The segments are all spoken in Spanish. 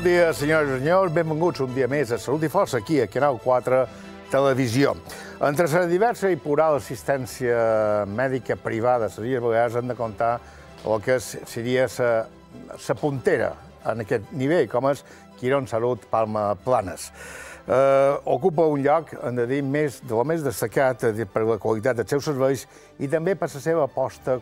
Bon dia, senyores i senyors. Benvinguts un dia més a Salut i Força, aquí a Canal 4 Televisió. Entre la diversa i plural assistència mèdica privada, les balears han de comptar el que seria eh, la puntera en aquest nivell, com és Quirón Salut Palma Planes. Eh, ocupa un lloc, hem de dir, més, de la més destacat eh, per la qualitat dels seus serveis i també per la seva aposta,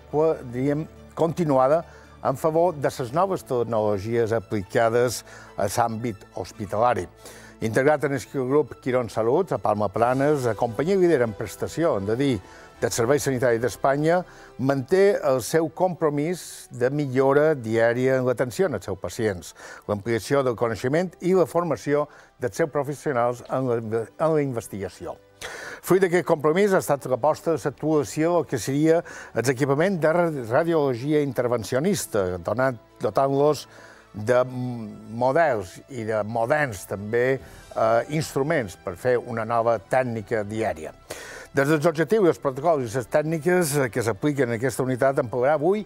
diríem, continuada en favor de les noves tecnologies aplicades a l'àmbit hospitalari. Integrat en el grup Quirón Salut, a Palma Planes, la companyia líder en prestació, hem de dir, del Servei Sanitari d'Espanya, manté el seu compromís de millora diària en l'atenció als seus pacients, l'ampliació del coneixement i la formació dels seus professionals en la, en la investigació. Fruit d'aquest compromís ha estat l'aposta de l'actuació del que seria l'exequipament de radiologia intervencionista, dotant-los de models i de moderns també eh, instruments per fer una nova tècnica diària. Des dels objectius, els protocols i les tècniques que s'apliquen en aquesta unitat en parlarà avui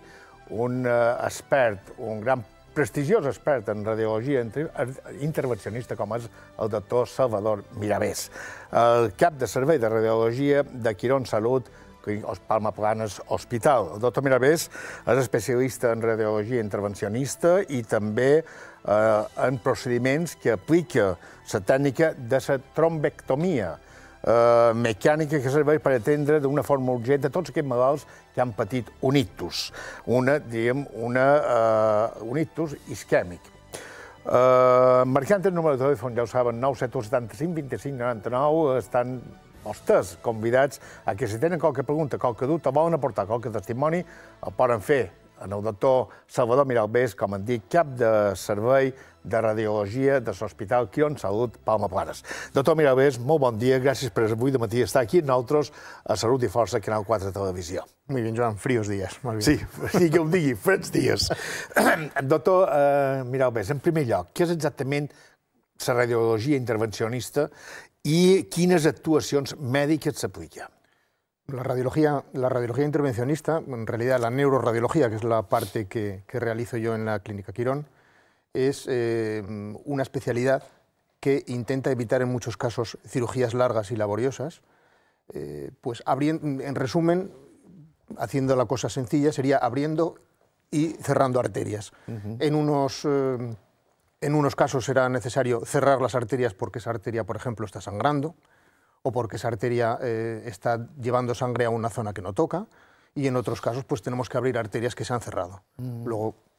un eh, expert, un gran prestigiós expert en radiologia eh, intervencionista com és el doctor Salvador Mirabés, el cap de servei de radiologia de Quirón Salut, Palma Planes Hospital. El doctor Mirabés és especialista en radiologia intervencionista i també eh, en procediments que aplica la tècnica de la trombectomia, Eh, mecànica que serveix per atendre d'una forma urgent a tots aquests malalts que han patit un ictus, una, diguem, una, eh, un ictus isquèmic. Eh, marcant el número de telèfon, ja ho saben, 971 25 99, estan vostès convidats a que si tenen qualque pregunta, qualque dubte, volen aportar qualque testimoni, el poden fer en el doctor Salvador Miralbés, com en dic, cap de servei de Radiologia de l'Hospital Quion Salut Palma Planes. Doctor Mirabés, molt bon dia, gràcies per avui de matí estar aquí nosaltres a Salut i Força, Canal 4 Televisió. Muy bien, Joan, fríos dies. Sí, sí que ho digui, freds dies. Doctor eh, Mirabés, en primer lloc, què és exactament la radiologia intervencionista i quines actuacions mèdiques s'aplica? La radiología, la radiología intervencionista, en realidad la neuroradiología, que es la parte que, que realizo yo en la Clínica Quirón, es em, una especialidad que intenta evitar en muchos casos cirugías largas y laboriosas. Eh, pues en resumen, haciendo la cosa sencilla, sería abriendo y cerrando arterias. en, unos, em, en unos casos será necesario cerrar las arterias porque esa arteria, por ejemplo, está sangrando o porque esa arteria eh, está llevando sangre a una zona que no toca. Y en otros casos, pues tenemos que abrir arterias que se han cerrado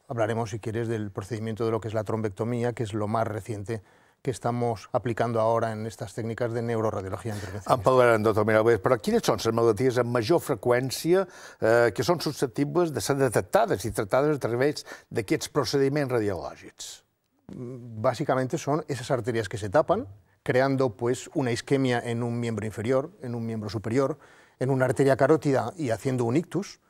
hablaremos, si quieres, del procedimiento de lo que es la trombectomía, que es lo más reciente que estamos aplicando ahora en estas técnicas de neuroradiología. intervencionista. En em parlarem de pero ¿quiénes però quines són les malalties amb que son susceptibles de ser detectadas y tratadas a través de d'aquests procediments radiològics? Mm, Básicamente son esas arterias que se tapan, creando pues, una isquemia en un miembro inferior, en un miembro superior, en una arteria carótida y haciendo un ictus,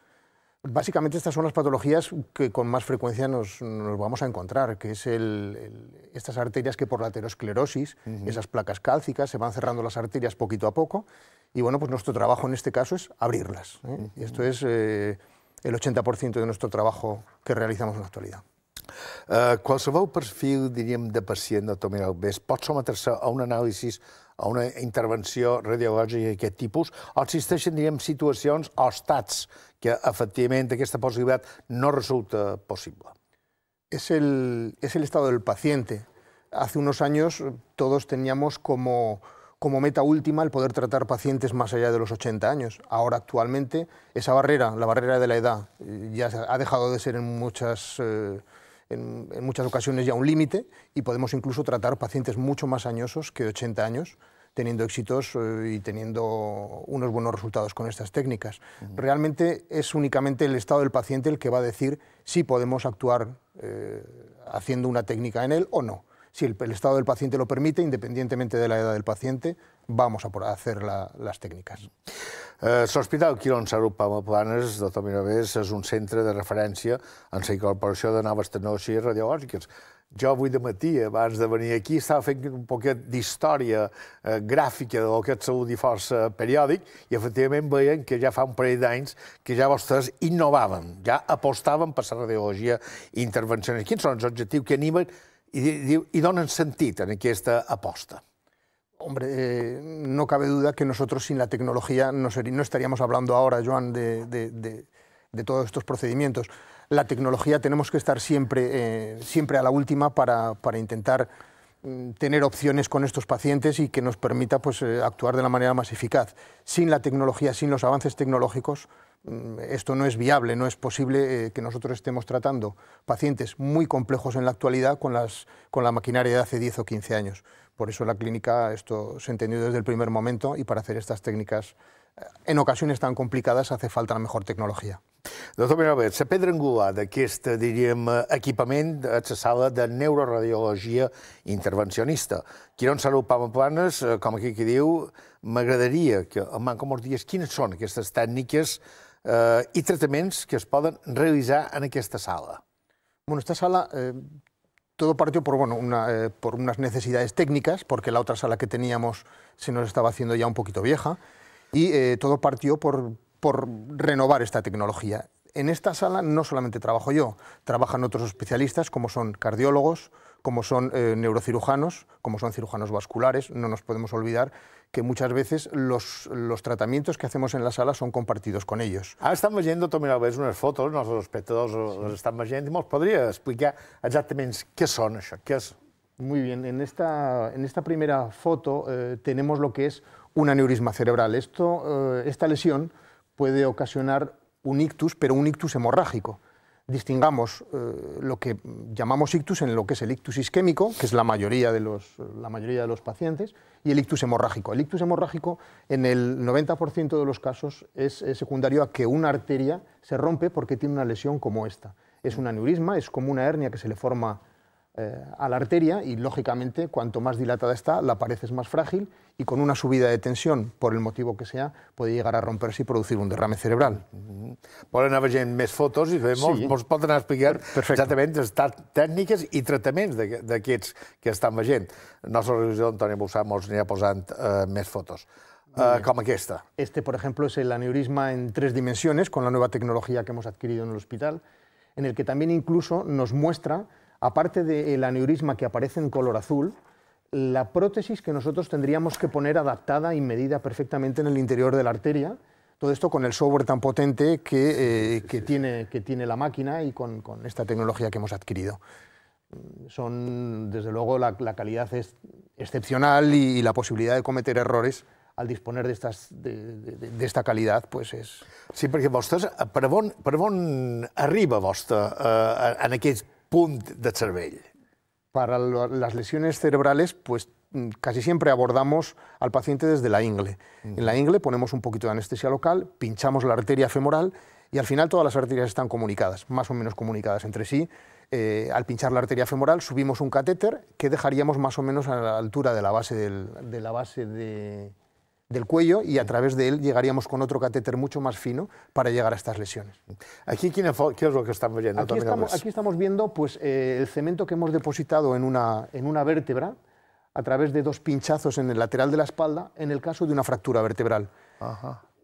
Básicamente estas son las patologías que con más frecuencia nos, vamos a encontrar, que es el, estas arterias que por la aterosclerosis, esas placas cálcicas, se van cerrando las arterias poquito a poco y bueno, pues nuestro trabajo en este caso es abrirlas. ¿eh? Y esto es eh, el 80% de nuestro trabajo que realizamos en la actualidad. Eh, qualsevol perfil, diríem, de pacient d'automilobès pot sometre-se a un anàlisi a una intervenció radiològica d'aquest tipus, o existeixen, diríem, situacions o estats que, efectivament, aquesta possibilitat no resulta possible. És el, es el estado del paciente. Hace unos años eh, todos teníamos como, como meta última el poder tratar pacientes más allá de los 80 años. Ahora actualmente esa barrera, la barrera de la edad, eh, ya ha dejado de ser en muchas... Eh, en, muchas ocasiones ya un límite y podemos incluso tratar pacientes mucho más añosos que 80 años teniendo éxitos eh, y teniendo unos buenos resultados con estas técnicas. Realmente es únicamente el estado del paciente el que va a decir si podemos actuar eh, haciendo una técnica en él o no. Si el, estado del paciente lo permite, independientemente de la edad del paciente, vamos a por hacer la, las técnicas. Eh, L'Hospital Quirón Salut Planes, de Tomiravés, tota és un centre de referència en la incorporació de noves tecnologies radiològiques. Jo avui de matí, abans de venir aquí, estava fent un poquet d'història eh, gràfica del que és salut i força periòdic i efectivament veien que ja fa un parell d'anys que ja vostres innovaven, ja apostaven per la radiologia intervencional. Quins són els objectius que animen i, i donen sentit en aquesta aposta? Hombre, eh, no cabe duda que nosotros sin la tecnología no, estaríamos hablando ahora, Joan, de, todos estos procedimientos. La tecnología tenemos que estar siempre, eh, siempre a la última para, intentar mm, tener opciones con estos pacientes y que nos permita pues, eh, actuar de la manera más eficaz. Sin la tecnología, sin los avances tecnológicos, mm, esto no es viable, no es posible que nosotros estemos tratando pacientes muy complejos en la actualidad con, con la maquinaria de hace 10 o 15 años. Por eso la clínica, esto se entendió desde el primer momento y para hacer estas técnicas eh, en ocasiones tan complicades hace falta la mejor tecnologia. Doctor Mirabet, la angular d'aquest, eh, diríem, equipament a la sala de neuroradiologia intervencionista. el Salud Planes, eh, com aquí qui diu, m'agradaria que em manco molts dies quines són aquestes tècniques eh, i tractaments que es poden realitzar en aquesta sala. Bueno, esta sala eh, Todo partió por, bueno, eh, por unas necesidades técnicas, porque la otra sala que teníamos se nos estaba haciendo ya un poquito vieja, y eh, todo partió por, renovar esta tecnología. En esta sala no solamente trabajo yo, trabajan otros especialistas como son cardiólogos, como son eh, neurocirujanos, como son cirujanos vasculares, no nos podemos olvidar que muchas veces los, los, tratamientos que hacemos en la sala son compartidos con ellos. Ah estamos yendo tu mira, fotos, nosotros espectadores sí. ¿nos Podría explicar exactamente qué son eso? Muy bien, en esta, en esta primera foto eh, tenemos lo que es un aneurisma cerebral. Esto, eh, esta lesión puede ocasionar un ictus, pero un ictus hemorrágico distingamos eh, lo que llamamos ictus en lo que es el ictus isquémico, que es la mayoría, de los, eh, la mayoría de los pacientes, y el ictus hemorrágico. El ictus hemorrágico en el 90% de los casos es secundario a que una arteria se rompe porque tiene una lesión como esta. Es un aneurisma, es como una hernia que se le forma eh, a la arteria y, lógicamente, cuanto más dilatada está, la pared es más frágil y con una subida de tensión, por el motivo que sea, puede llegar a romperse y producir un derrame cerebral. a ver en més fotos y vemos, explicar perfectamente estas técnicas y tratamientos de d'aquests que están viendo. Nosotros nostre regidor, Antoni Bussà, ens anirà posant eh, fotos. Eh, como esta. Este, por ejemplo, es el aneurisma en tres dimensiones, con la nueva tecnología que hemos adquirido en el hospital, en el que también incluso nos muestra aparte del aneurisma que aparece en color azul, la prótesis que nosotros tendríamos que poner adaptada y medida perfectamente en el interior de la arteria, todo esto con el software tan potente que, eh, tiene, que tiene, la máquina y con, esta tecnología que hemos adquirido. Son, desde luego, la, calidad es excepcional y, la posibilidad de cometer errores al disponer de, estas, de, esta calidad, pues es Sí, porque vosotros, perdón arriba vosotros. Eh, en punt de cervell. Para las lesiones cerebrales, pues mm, casi siempre abordamos al paciente desde la ingle. En la ingle ponemos un poquito de anestesia local, pinchamos la arteria femoral y al final todas las arterias están comunicadas, más o menos comunicadas entre sí. Eh, al pinchar la arteria femoral subimos un catéter que dejaríamos más o menos a la altura de la base, de, la base de, del cuello y a través de él llegaríamos con otro catéter mucho más fino para llegar a estas lesiones. Aquí, ¿qué es lo que estamos viendo? Aquí, estamos, viendo pues, eh, el cemento que hemos depositado en una, vértebra a través de dos pinchazos en el lateral de la espalda en el caso de una fractura vertebral.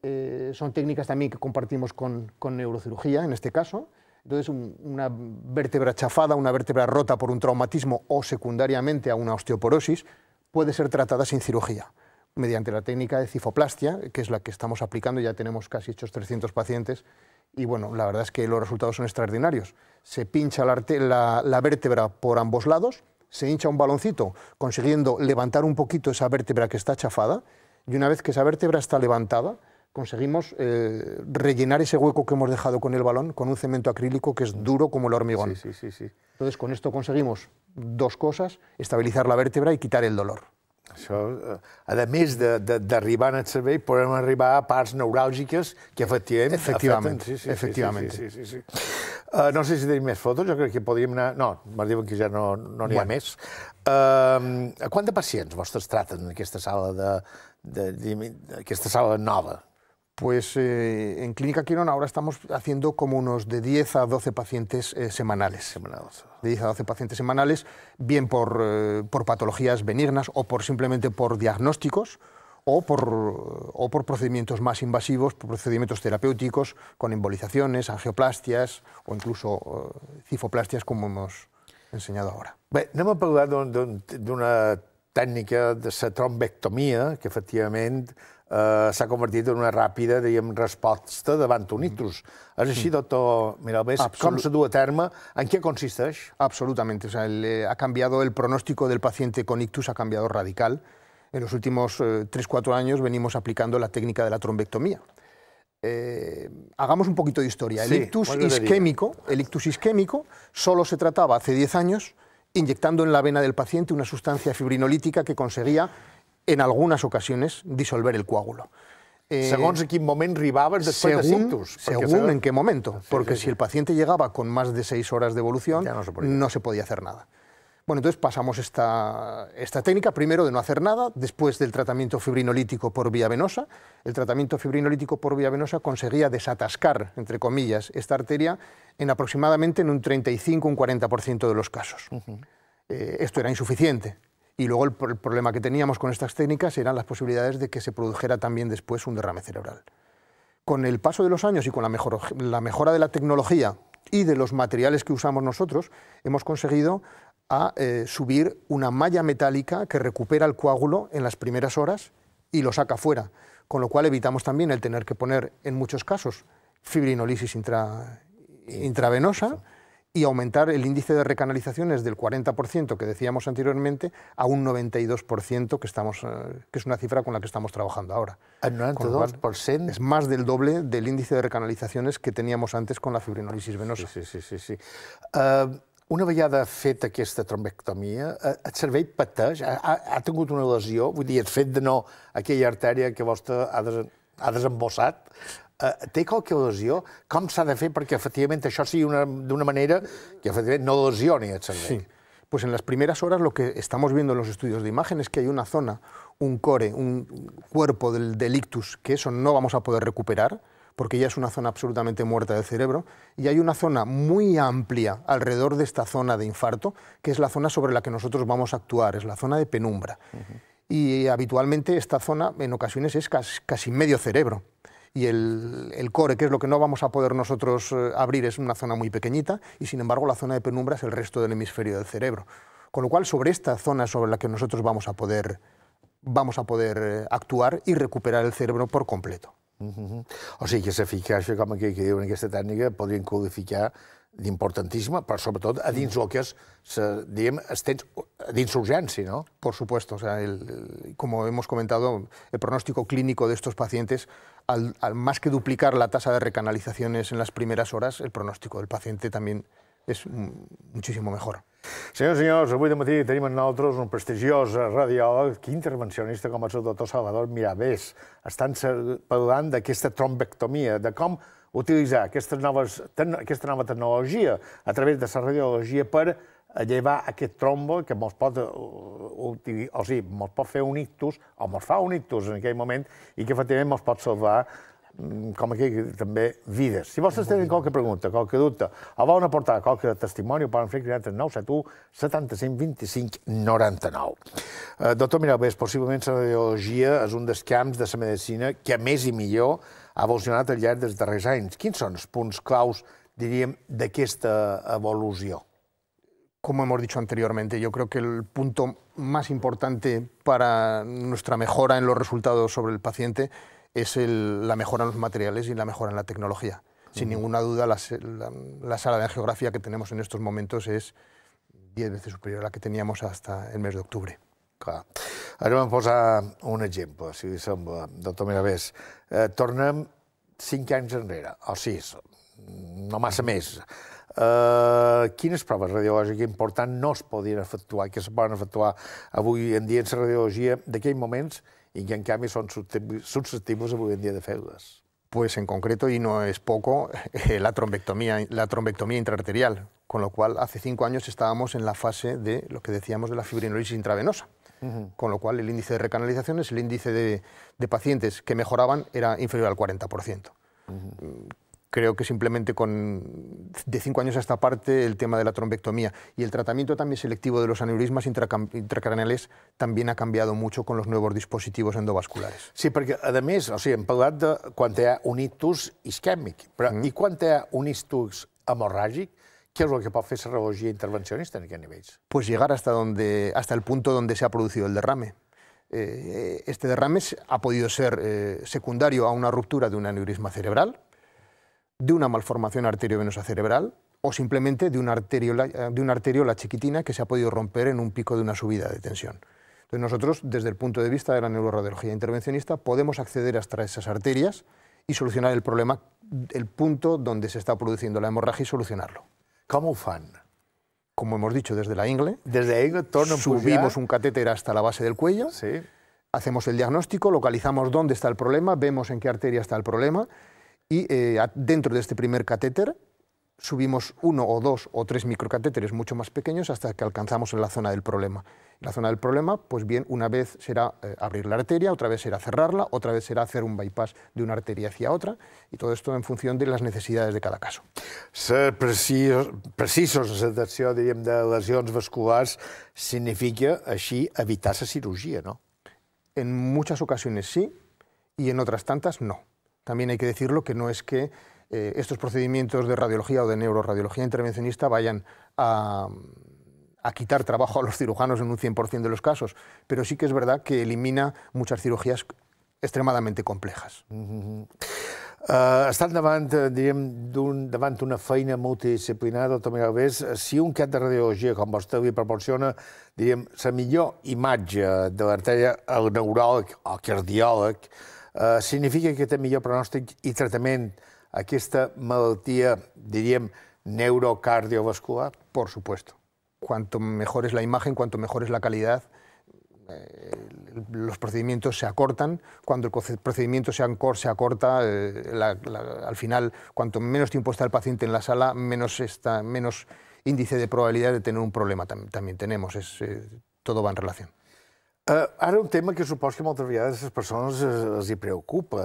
Eh, son técnicas también que compartimos con, neurocirugía, en este caso. Entonces, una vértebra chafada, una vértebra rota por un traumatismo o secundariamente a una osteoporosis puede ser tratada sin cirugía mediante la técnica de cifoplastia, que es la que estamos aplicando, ya tenemos casi hechos 300 pacientes, y bueno, la verdad es que los resultados son extraordinarios. Se pincha la, vértebra por ambos lados, se hincha un baloncito, consiguiendo levantar un poquito esa vértebra que está chafada, y una vez que esa vértebra está levantada, conseguimos eh, rellenar ese hueco que hemos dejado con el balón con un cemento acrílico que es duro como el hormigón. Sí, Entonces, con esto conseguimos dos cosas, estabilizar la vértebra y quitar el dolor. Això, eh, a més d'arribar al cervell, podem arribar a parts neuràlgiques que efectivament efectivament, afecten. Sí, sí, efectivament. Sí, sí, sí, sí, Uh, no sé si tenim més fotos, jo crec que podríem anar... No, me diuen que ja no n'hi no bueno. ha més. Uh, ehm, quant de pacients vostres traten en aquesta sala, de, de, de, aquesta sala nova? Pues eh, en Clínica Quirón ahora estamos haciendo como unos de 10 a 12 pacientes eh, semanales. De 10 a 12 pacientes semanales, bien por, eh, por patologías benignas o por simplemente por diagnósticos o por, o por procedimientos más invasivos, por procedimientos terapéuticos con embolizaciones, angioplastias o incluso cifoplastias como hemos enseñado ahora. No a de una... Técnica de la trombectomía, que efectivamente eh, se ha convertido en una rápida respuesta de davant un mm. És doctor se du a terme? En qué consisteix? Absolutamente. O sea, eh, ha cambiado el pronóstico del paciente con ictus, ha cambiado radical. En los últimos 3-4 eh, años venimos aplicando la técnica de la trombectomía. hagamos un poquito de historia. El, isquémico, el ictus isquémico solo se trataba hace 10 años inyectando en la vena del paciente una sustancia fibrinolítica que conseguía, en algunas ocasiones, disolver el coágulo. Eh, según en qué momento de Según en qué momento, porque si el paciente llegaba con más de seis horas de evolución, no se podía hacer nada. Bueno, entonces pasamos esta, técnica, primero de no hacer nada, después del tratamiento fibrinolítico por vía venosa. El tratamiento fibrinolítico por vía venosa conseguía desatascar, entre comillas, esta arteria en aproximadamente en un 35, un 40% de los casos. Eh, esto era insuficiente. Y luego el, problema que teníamos con estas técnicas eran las posibilidades de que se produjera también después un derrame cerebral. Con el paso de los años y con la mejora de la tecnología y de los materiales que usamos nosotros, hemos conseguido a eh, subir una malla metálica que recupera el coágulo en las primeras horas y lo saca fuera, con lo cual evitamos también el tener que poner, en muchos casos, fibrinolisis intravenosa y aumentar el índice de recanalizaciones del 40% que decíamos anteriormente a un 92% que, estamos, eh, que es una cifra con la que estamos trabajando ahora. 92%. Ah, es más del doble del índice de recanalizaciones que teníamos antes con la fibrinolisis venosa. Sí, sí, sí. sí. Eh, Una vegada fet aquesta trombectomia, el cervell pateix? Ha, ha tingut una lesió? Vull dir, el fet de no aquella artèria que vostè ha, des, ha desembossat, eh, té qualque lesió? Com s'ha de fer perquè, efectivament, això sigui d'una manera que, efectivament, no lesioni el cervell? Sí. Pues en las primeras horas lo que estamos viendo en los estudios de imagen es que hay una zona, un core, un cuerpo del, del ictus, que eso no vamos a poder recuperar, porque ya es una zona absolutamente muerta del cerebro, y hay una zona muy amplia alrededor de esta zona de infarto, que es la zona sobre la que nosotros vamos a actuar, es la zona de penumbra. Y habitualmente esta zona en ocasiones es casi, medio cerebro y el, el, core, que es lo que no vamos a poder nosotros eh, abrir, es una zona muy pequeñita, y sin embargo la zona de penumbra es el resto del hemisferio del cerebro. Con lo cual, sobre esta zona sobre la que nosotros vamos a poder, vamos a poder eh, actuar y recuperar el cerebro por completo. Uh mm-hmm. -huh. O sigui que s'eficàcia, com que diuen aquesta tècnica, podrien qualificar d'importantíssima, però sobretot a dins el que és, se, diguem, estens, d'insurgència, ¿no? Por supuesto, o sea, el, el, como hemos comentado, el pronóstico clínico de estos pacientes, al, al, más que duplicar la tasa de recanalizaciones en las primeras horas, el pronóstico del paciente también es muchísimo mejor. Senyors i senyors, avui de matí tenim en nosaltres un prestigiós radiòleg i intervencionista com és el doctor Salvador Mirabés. Estan parlant d'aquesta trombectomia, de com utilitzar aquesta, noves, aquesta nova tecnologia a través de la radiologia per llevar aquest trombo que mos pot, eh, o sigui, mos pot fer un ictus, o mos fa un ictus en aquell moment, i que efectivament mos pot salvar Mm, com aquí, també, vides. Si vostès tenen qualque pregunta, qualque dubte, o volen aportar qualque testimoni, ho poden fer cridat al 971 75 25 99. Eh, doctor Mirabés, possiblement la radiologia és un dels camps de la medicina que més i millor ha evolucionat al llarg dels darrers anys. Quins són els punts claus, diríem, d'aquesta evolució? Com hem dit anteriorment, jo crec que el important per a para nostra mejora en los resultats sobre el paciente es el, la mejora en los materiales y la mejora en la tecnología. Sin uh -huh. ninguna duda, la, la, la, sala de angiografía que tenemos en estos momentos es 10 veces superior a la que teníamos hasta el mes de octubre. Clar. Ara vam posar un exemple, si li sembla, doctor Mirabés. Eh, tornem 5 anys enrere, o 6, no massa més. Eh, quines proves radiològiques importants no es podien efectuar, que es poden efectuar avui en dia en la radiologia d'aquells moments y que en cambio son susceptibles de buen día de feudas. Pues en concreto, y no es poco, la, trombectomía, la trombectomía intraarterial, con lo cual hace cinco años estábamos en la fase de lo que decíamos de la fibrinolisis intravenosa, con lo cual el índice de recanalizaciones, el índice de, pacientes que mejoraban era inferior al 40%. Creo que simplemente con de cinco años a esta parte el tema de la trombectomía y el tratamiento también selectivo de los aneurismas intracraniales también ha cambiado mucho con los nuevos dispositivos endovasculares. Sí, porque además, o sea, en parlat de quan un y isquèmic, però mm. un ¿Qué es lo que puede hacer cirugía intervencionista en qué niveles? Pues llegar hasta, donde, hasta el punto donde se ha producido el derrame. Eh, este derrame ha podido ser eh, secundario a una ruptura de un aneurisma cerebral, de una malformación arteriovenosa cerebral o simplemente de una, arteriola, eh, de chiquitina que se ha podido romper en un pico de una subida de tensión. Entonces nosotros, desde el punto de vista de la neuroradiología intervencionista, podemos acceder hasta esas arterias y solucionar el problema, el punto donde se está produciendo la hemorragia y solucionarlo. ¿Cómo fan? Como hemos dicho, desde la ingle. Desde la ingle, torno Subimos un catéter hasta la base del cuello. Hacemos el diagnóstico, localizamos dónde está el problema, vemos en qué arteria está el problema y eh, dentro de este primer catéter subimos uno o dos o tres microcatéteres mucho más pequeños hasta que alcanzamos en la zona del problema. La zona del problema, pues bien, una vez será eh, abrir la arteria, otra vez será cerrarla, otra vez será hacer un bypass de una arteria hacia otra, y todo esto en función de las necesidades de cada caso. Ser precisos, en la detección, de lesiones vasculares significa así evitar esa cirugía, no? En muchas ocasiones sí, y en otras tantas no. También hay que decirlo que no es que eh, estos procedimientos de radiología o de neuroradiología intervencionista vayan a, a quitar trabajo a los cirujanos en un 100% de los casos, pero sí que es verdad que elimina muchas cirugías extremadament complexes. Mm -hmm. Uh, estan davant, eh, diríem, davant una feina multidisciplinada, també a Vés, si un cap de radiologia, com vostè li proporciona, diríem, la millor imatge de l'artèria neural o cardiòleg, Eh, significa que té pronóstico y tratamiento tractament esta malaltia, diríamos, neurocardiovascular? Por supuesto. Cuanto mejor es la imagen, cuanto mejor es la calidad, eh, los procedimientos se acortan, cuando el procedimiento se, acorta, eh, al final, cuanto menos tiempo está el paciente en la sala, menos, está, menos índice de probabilidad de tener un problema también, tenemos, todo va en relación. Uh, ara, un tema que suposo que moltes vegades les persones es, els hi preocupa,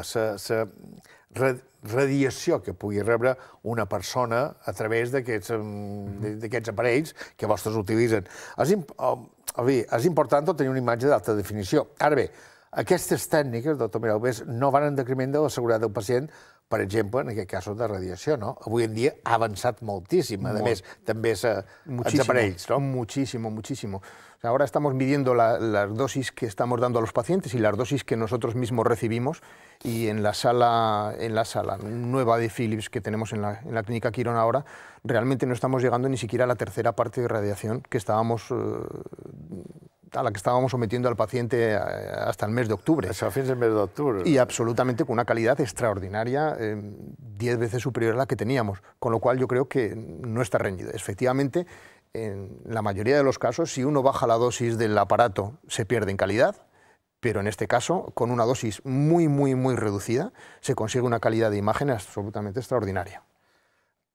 la radiació que pugui rebre una persona a través d'aquests aparells que vostres utilitzen. És, imp eh, és important tenir una imatge d'alta definició. Ara bé, aquestes tècniques, doctor Miralbés, no van en decrement de la seguretat del pacient, per exemple, en aquest cas de radiació, no? Avui en dia ha avançat moltíssim, Molt. a més, també se, els aparells, ¿no? Muchísimo, muchísimo. O ahora estamos midiendo la, las dosis que estamos dando a los pacientes y las dosis que nosotros mismos recibimos y en la sala, en la sala nueva de Philips que tenemos en la, en la clínica Quirón ahora, realmente no estamos llegando ni siquiera a la tercera parte de radiación que estábamos... Eh, a la que estábamos sometiendo al paciente eh, hasta el mes de octubre. Hasta fines del mes de octubre. Y absolutamente con una calidad extraordinaria, 10 eh, veces superior a la que teníamos, con lo cual yo creo que no está rendido. Efectivamente, en la mayoría de los casos, si uno baja la dosis del aparato, se pierde en calidad, pero en este caso, con una dosis muy, muy, muy reducida, se consigue una calidad de imagen absolutamente extraordinaria.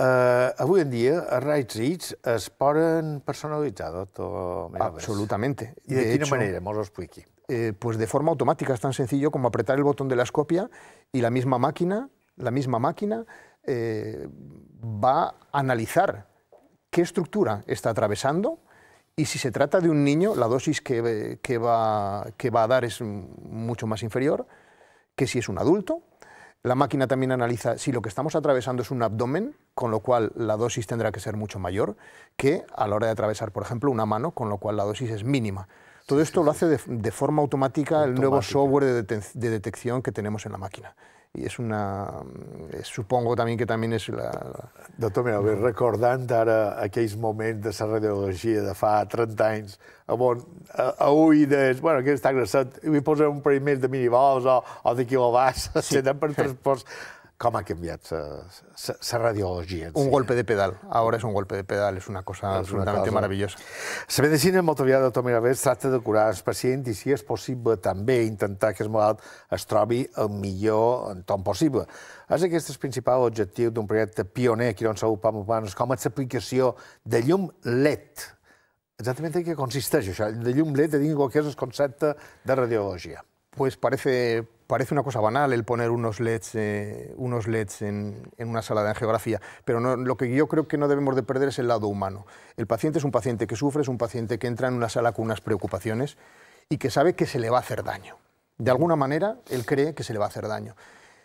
Uh, en día, a Rights Eats es ponen personalizado Absolutamente. de, qué manera? Eh, pues de forma automática, es tan sencillo como apretar el botón de la escopia y la misma máquina, la misma máquina eh, va a analizar qué estructura está atravesando y si se trata de un niño, la dosis que, va, que va a dar es mucho más inferior que si es un adulto la máquina también analiza si lo que estamos atravesando es un abdomen, con lo cual la dosis tendrá que ser mucho mayor que a la hora de atravesar, por ejemplo, una mano, con lo cual la dosis es mínima. Todo esto lo hace de, forma automática, el nuevo software de detección que tenemos en la máquina. i és una... Eh, supongo també que també és la... Doctor, tota manera, recordant ara aquells moments de la radiologia de fa 30 anys, on a, a ui bueno, aquest està agressat, i vull posar un parell més de minivols o, o de quilovats, sí. per transports... com ha canviat la eh, radiologia. Un sí. golpe eh? de pedal. Ara és un golpe de pedal, és una cosa és absolutament cosa. meravellosa. La medicina, molt aviat, doctor Miravés, tracta de curar els pacients i, si és possible, també intentar que el malalt es trobi el millor en tot possible. És aquest el principal objectiu d'un projecte pioner aquí on sou PAM Humanos, com és l'aplicació de llum LED. Exactament en què consisteix això, de llum LED, de dir qualsevol que és el concepte de radiologia. Pues parece parece una cosa banal el poner unos LEDs, eh, unos LEDs en, una sala de angiografía, pero lo que yo creo que no debemos de perder es el lado humano. El paciente es un paciente que sufre, es un paciente que entra en una sala con unas preocupaciones y que sabe que se le va a hacer daño. De alguna manera, él cree que se le va a hacer daño.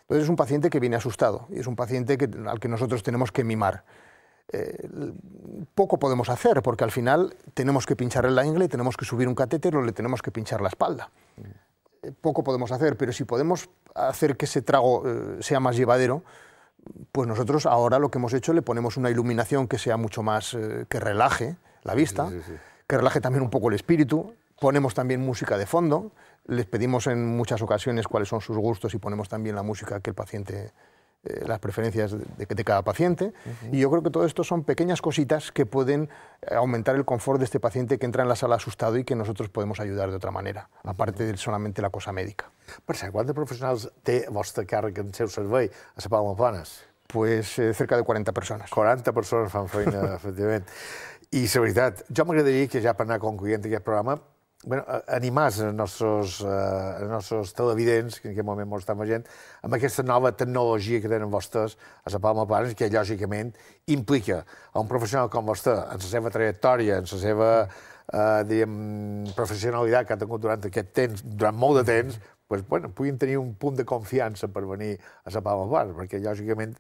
Entonces es un paciente que viene asustado y es un paciente al que nosotros tenemos que mimar. Eh, poco podemos hacer porque al final tenemos que pincharle la ingle, tenemos que subir un catéter o le tenemos que pinchar la espalda poco podemos hacer, pero si podemos hacer que ese trago eh, sea más llevadero, pues nosotros ahora lo que hemos hecho le ponemos una iluminación que sea mucho más, eh, que relaje la vista, que relaje también un poco el espíritu, ponemos también música de fondo, les pedimos en muchas ocasiones cuáles son sus gustos y ponemos también la música que el paciente eh, las preferencias de, cada paciente. Y yo creo que todo esto son pequeñas cositas que pueden eh, aumentar el confort de este paciente que entra en la sala asustado y que nosotros podemos ayudar de otra manera, aparte de solamente la cosa médica. Per cert, quants de professionals té en seu servei a la Palma pues, eh, cerca de 40 personas. 40 personas fan feina, Y, I, la yo me m'agradaria que para per concluyente que aquest programa bueno, animar els nostres, eh, els nostres televidents, que en aquest moment molt estan veient, amb aquesta nova tecnologia que tenen vostès a la Palma Planes, que lògicament implica a un professional com vostè, en la seva trajectòria, en la seva eh, diguem, professionalitat que ha tingut durant aquest temps, durant molt de temps, pues, bueno, puguin tenir un punt de confiança per venir a la Palma Planes, perquè lògicament,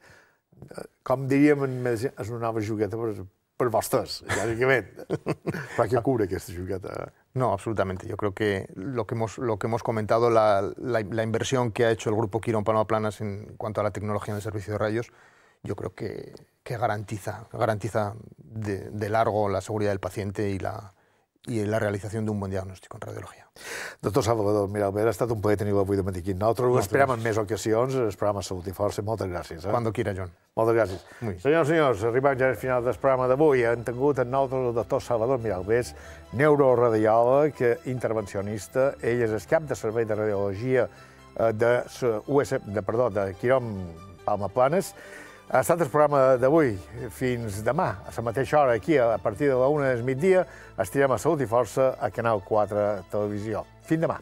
eh, com diríem, és una nova jugueta, però per pues que ver. Para ocurre que aquesta jugada? No, absolutamente. Yo creo que lo que hemos, lo que hemos comentado, la, inversión que ha hecho el grupo Quirón Palma Planas en cuanto a la tecnología en el servicio de rayos, yo creo que, que garantiza, garantiza de, de largo la seguridad del paciente y la, i la realització d'un bon diagnòstic en radiologia. Doctor Salvador, mira, ha estat un plaer tenir-ho avui de matí aquí. Nosaltres ho esperem en més ocasions, el programa Salut i Força. Moltes gràcies. Eh? Quan quiera, John. Moltes gràcies. Muy. Senyors, senyors, arribem ja al final del programa d'avui. Hem tingut en nosaltres el doctor Salvador Miralbés, neuroradiòleg, intervencionista. Ell és el cap de servei de radiologia eh, de, US, de, perdó, de Quirón Palma Planes, ha estat el programa d'avui. Fins demà, a la mateixa hora, aquí, a partir de la una del migdia, estirem a Salut i Força a Canal 4 Televisió. Fins demà.